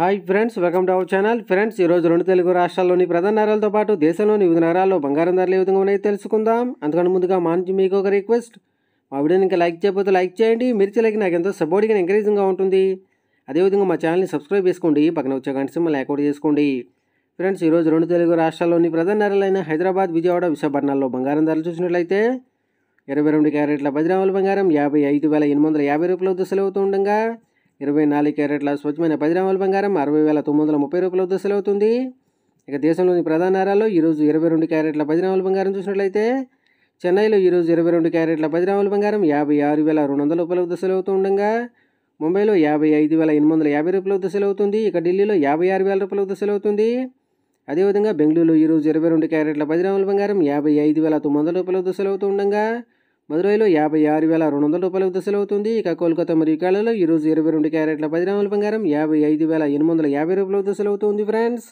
hi friends welcome to our channel friends ఈరోజు రెండు తెలుగు రాష్ట్రాల్లోని ప్రధాన నగరాలతో పాటు దేశంలోని వివిధ నగరాల్లో బంగారం ధరలు ఏ విధంగా ఉన్నాయో తెలుసుకుందాం అందుకని ముందుగా మా నుంచి మీకు ఒక రిక్వెస్ట్ మా వీడియోని ఇంకా లైక్ చేయకపోతే లైక్ చేయండి మీరు చేయలేక నాకు ఎంతో సపోర్ట్గా ఎంకరేజింగ్గా ఉంటుంది అదేవిధంగా మా ఛానల్ని సబ్స్క్రైబ్ చేసుకోండి పక్కన వచ్చే గంట సింహల్ యాక్అౌట్ చేసుకోండి ఫ్రెండ్స్ ఈరోజు రెండు తెలుగు రాష్ట్రాల్లోని ప్రధాన నగరాలైన హైదరాబాద్ విజయవాడ విశాఖపట్నాల్లో బంగారం ధరలు చూసినట్లయితే ఇరవై రెండు క్యారెట్ల బజరాముల బంగారం యాభై ఐదు వేల ఎనిమిది వందల యాభై రూపాయలు దశలవుతూ ఉండగా ఇరవై నాలుగు క్యారెట్ల స్వచ్ఛమైన పది గ్రాముల బంగారం అరవై వేల తొమ్మిది వందల ముప్పై రూపాయల దశలు సెలవుతుంది ఇక దేశంలోని ప్రధాన నగరాల్లో ఈరోజు ఇరవై రెండు క్యారెట్ల పది గ్రాముల బంగారం చూసినట్లయితే చెన్నైలో ఈరోజు ఇరవై రెండు క్యారెట్ల పది గ్రాముల బంగారం యాభై ఆరు వేల రెండు వందల రూపాయల దశలు అవుతూ ఉండగా ముంబైలో యాభై ఐదు వేల ఎనిమిది వందల యాభై రూపాయల దశలు సెలవుతుంది ఇక ఢిల్లీలో యాభై ఆరు వేల రూపాయల దశలు అవుతుంది అదేవిధంగా బెంగళూరులో ఈరోజు ఇరవై రెండు క్యారెట్ల పది గ్రాముల బంగారం యాభై ఐదు వేల తొమ్మిది వందల రూపాయల దశలు అవుతూ ఉండగా మదురైలో యాభై ఆరు వేల రెండు వందల రూపాయలకు దశలవుతుంది ఇక కోల్కతా మరియు కేరళలో ఈరోజు ఇరవై రెండు క్యారెట్ల పది గ్రాముల బంగారం యాభై ఐదు వేల ఎనిమిది వందల యాభై రూపాయలకు దశలవుతుంది ఫ్రెండ్స్